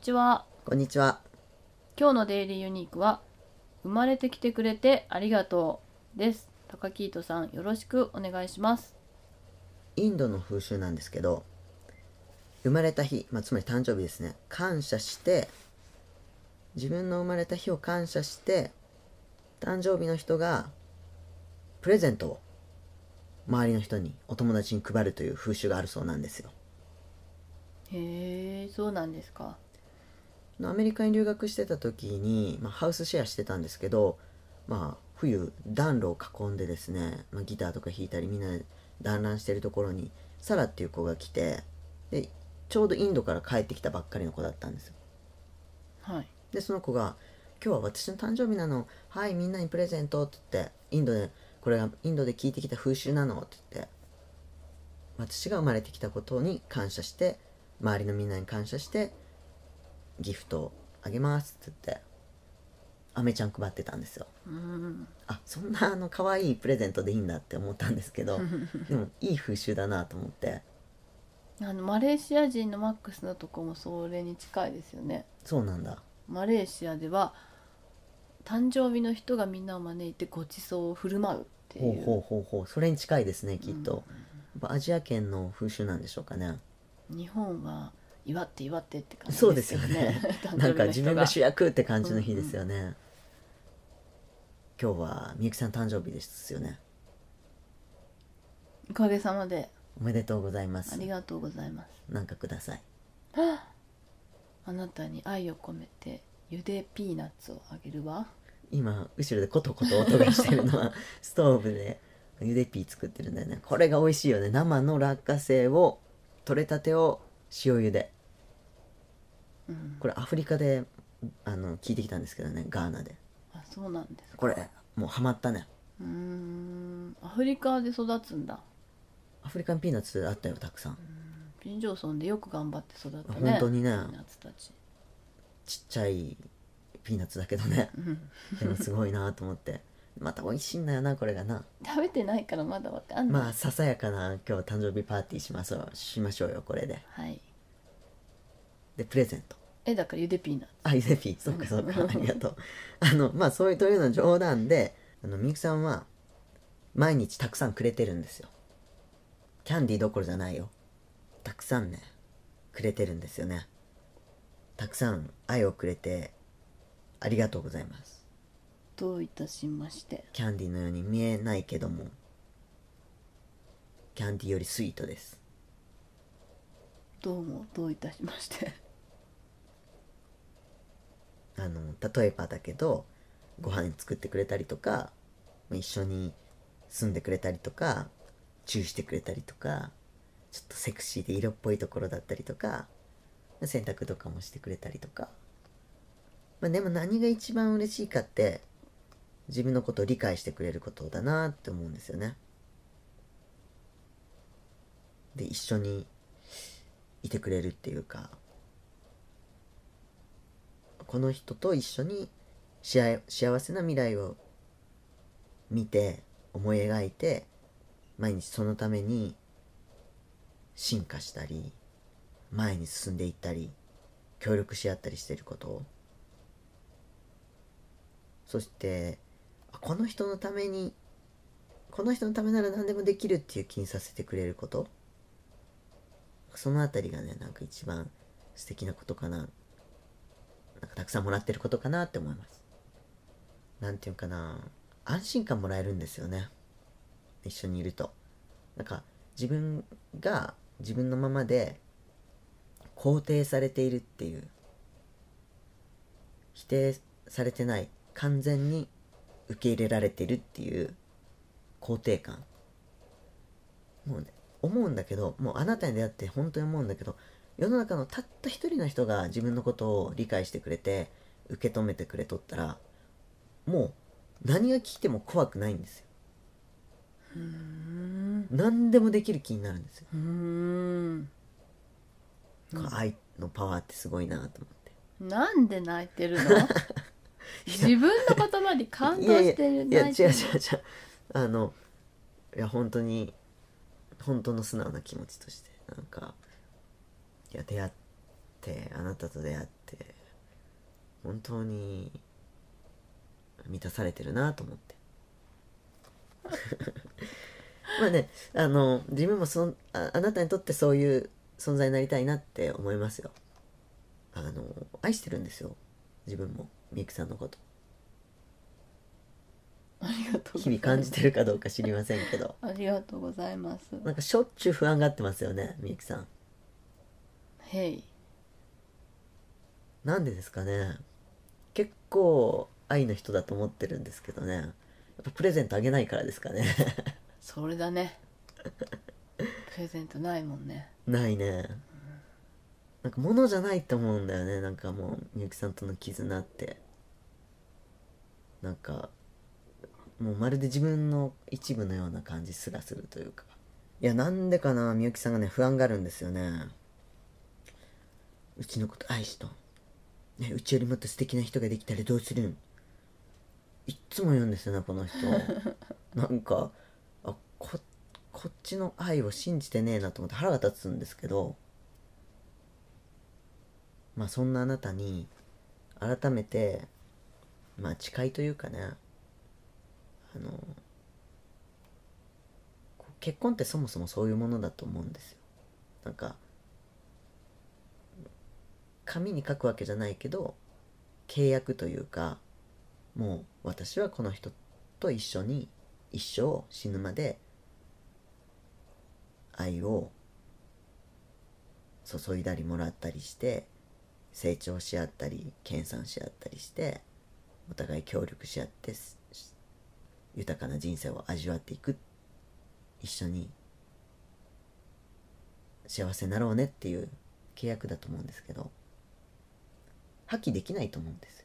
にちは。こんにちは。今日のデイリーユニークは、生まれてきてくれてありがとうです。高木とさん、よろしくお願いします。インドの風習なんですけど、生まれた日、まあ、つまり誕生日ですね。感謝して、自分の生まれた日を感謝して、誕生日の人が、プレゼントを、周りの人に、お友達に配るという風習があるそうなんですよ。へえ、そうなんですか。アメリカに留学してた時に、まあ、ハウスシェアしてたんですけど、まあ、冬暖炉を囲んでですね、まあ、ギターとか弾いたりみんなで団らんしてるところにサラっていう子が来てでちょうどインドから帰ってきたばっかりの子だったんですよ。はい、でその子が「今日は私の誕生日なのはいみんなにプレゼント」って言ってインドでこれがインドで聞いてきた風習なのって言って私が生まれてきたことに感謝して周りのみんなに感謝してギフトあげますって言ってアメちゃん配ってたんですよ、うん、あそんなあの可愛いプレゼントでいいんだって思ったんですけど でもいい風習だなと思ってあのマレーシア人のマックスのとこもそれに近いですよねそうなんだマレーシアでは誕生日の人がみんなを招いてご馳走を振る舞うっていうほうほうほうほうそれに近いですねきっと、うん、やっぱアジア圏の風習なんでしょうかね日本は祝って祝ってって感じそうですよね なんか自分が主役って感じの日ですよね、うんうん、今日はみゆきさん誕生日ですよねおかげさまでおめでとうございますありがとうございますなんかくださいあなたに愛を込めてゆでピーナッツをあげるわ今後ろでコトコト音がしてるのは ストーブでゆでピー作ってるんだよねこれが美味しいよね生の落花生を取れたてを塩ゆで、うん、これアフリカであの聞いてきたんですけどねガーナであそうなんですこれもうハマったねうんアフリカで育つんだアフリカンピーナッツあったよたくさんピンジョーソンでよく頑張って育ったね本当にねちっちゃいピーナッツだけどね、でもすごいなと思ってまた美味しいんだよなこれがな食べてないからまだわかんない、まあささやかな今日誕生日パーティーしましょうしましょうよこれではいでプレゼントえだからゆでピーナッツあゆでピーそうかそうか ありがとうあのまあそういうというの冗談であのみゆきさんは毎日たくさんくれてるんですよキャンディーどころじゃないよたくさんねくれてるんですよねたくさん愛をくれてありがとうございますどういたしましてキャンディーのように見えないけどもキャンディーよりスイートですどうもどういたしましてあの例えばだけどご飯作ってくれたりとか一緒に住んでくれたりとかチューしてくれたりとかちょっとセクシーで色っぽいところだったりとか洗濯とかもしてくれたりとか、まあ、でも何が一番嬉しいかって自分のことを理解してくれることだなって思うんですよね。で一緒にいてくれるっていうかこの人と一緒に幸せな未来を見て思い描いて毎日そのために進化したり前に進んでいったり協力し合ったりしてることそしてこの人のためにこの人のためなら何でもできるっていう気にさせてくれることそのあたりがねなんか一番素敵なことかななんかたくさんもらってることかなって思いますなんていうかな安心感もらえるんですよね一緒にいるとなんか自分が自分のままで肯定されているっていう否定されてない完全に受け入れられてるっていう肯定感もうね思うんだけどもうあなたに出会って本当に思うんだけど世の中のたった一人の人が自分のことを理解してくれて受け止めてくれとったらもう何がいても怖くないんですよ。何でもできる気になるんですよ。愛のパワーってすごいなと思って。なんで泣いてるの自分の言葉に感動してるいいや違う違う違うあのいや本当に本当の素直な気持ちとしてなんかいや出会ってあなたと出会って本当に満たされてるなと思って まあねあの自分もそんああなたにとってそういう存在になりたいなって思いますよあの愛してるんですよ自分もみゆきさんのことありがとう日々感じてるかどうか知りませんけどありがとうございますなんかしょっちゅう不安がってますよねみゆきさんへいなんでですかね結構愛の人だと思ってるんですけどねやっぱプレゼントあげないからですかねそれだね プレゼントないもんねないねなんか物じゃないと思うんだよねなんかもうみゆきさんとの絆ってなんかもうまるで自分の一部のような感じすらするというかいやなんでかなみゆきさんがね不安があるんですよねうちのこと愛しとねうちよりもっと素敵な人ができたらどうするんいっつも言うんですよねこの人 なんかあここっちの愛を信じてねえなと思って腹が立つんですけどまあ、そんなあなたに改めて、まあ、誓いというかねあの結婚ってそもそもそういうものだと思うんですよ。なんか紙に書くわけじゃないけど契約というかもう私はこの人と一緒に一生死ぬまで愛を注いだりもらったりして成長し合ったり研鑽し合ったりしてお互い協力し合って豊かな人生を味わっていく一緒に幸せになろうねっていう契約だと思うんですけど破棄できないと思うんです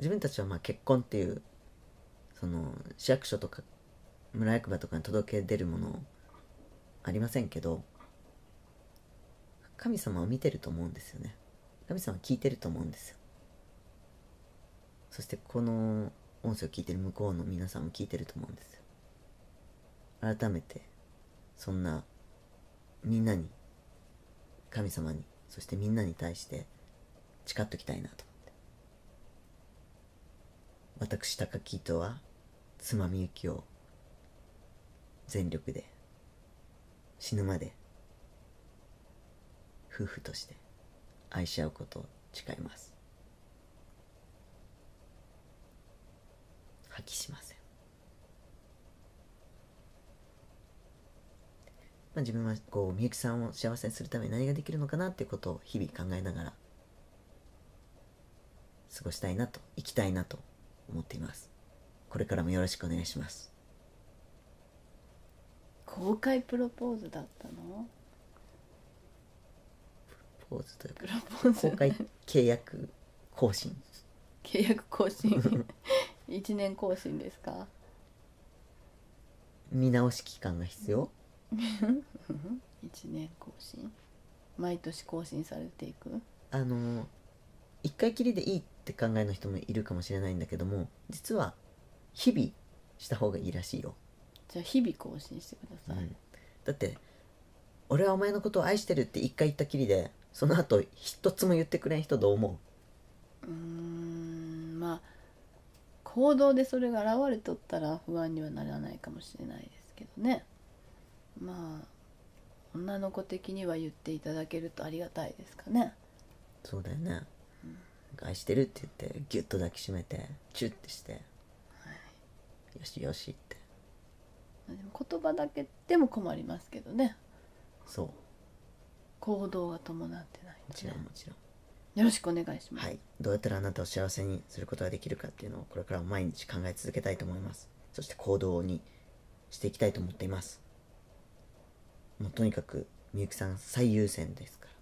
自分たちはまあ結婚っていうその市役所とか村役場とかに届け出るものありませんけど神様は見てると思うんですよね神様は聞いてると思うんですよそしてこの音声を聞いてる向こうの皆さんも聞いてると思うんですよ改めてそんなみんなに神様にそしてみんなに対して誓っときたいなと思って私高木とは妻みゆきを全力で死ぬまで夫婦として愛し合うことを誓います破棄しません、まあ、自分はこうみゆきさんを幸せにするために何ができるのかなっていうことを日々考えながら過ごしたいなと生きたいなと思っていますこれからもよろしくお願いします公開プロポーズだったのポーズというかー公開契約更新契約更新 一年更新ですか見直し期間が必要 一年更新毎年更新されていくあの一回きりでいいって考えの人もいるかもしれないんだけども実は日々した方がいいらしいよ、じゃあ日々更新してください、だって俺はお前のことを愛してるって一回言ったきりでその後一つも言ってくれん人どう思ううーんまあ行動でそれが現れとったら不安にはならないかもしれないですけどねまあ女の子的には言っていただけるとありがたいですかねそうだよね、うん、愛してるって言ってギュッと抱きしめてチュッてして、はい、よしよしってでも言葉だけでも困りますけどねそう行動は伴ってないもちろんもちろんよろしくお願いします、はい、どうやったらあなたを幸せにすることができるかっていうのをこれからも毎日考え続けたいと思いますそして行動にしていきたいと思っていますもうとにかくみゆきさん最優先ですから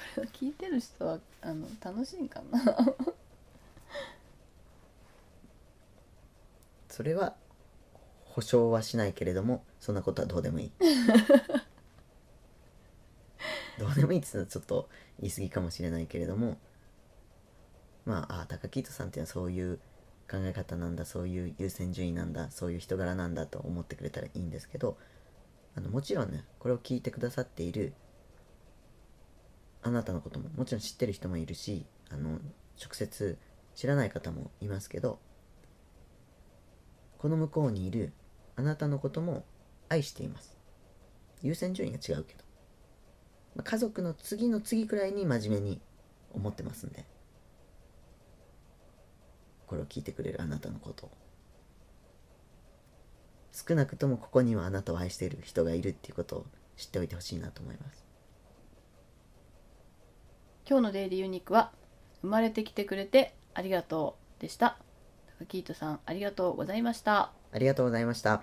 これを聞いてる人はあの楽しいかな それは保証はしないけれどもそんなことはどうでもいい どうでもいいって言ったちょっと言い過ぎかもしれないけれどもまああ高木人さんっていうのはそういう考え方なんだそういう優先順位なんだそういう人柄なんだと思ってくれたらいいんですけどあのもちろんねこれを聞いてくださっているあなたのことももちろん知ってる人もいるしあの直接知らない方もいますけどこの向こうにいるあなたのことも愛しています優先順位が違うけど家族の次の次くらいに真面目に思ってますんでこれを聞いてくれるあなたのことを少なくともここにはあなたを愛している人がいるっていうことを知っておいてほしいなと思います今日のデイリーユニークは生まれてきてくれてありがとうでした高木糸さんありがとうございましたありがとうございました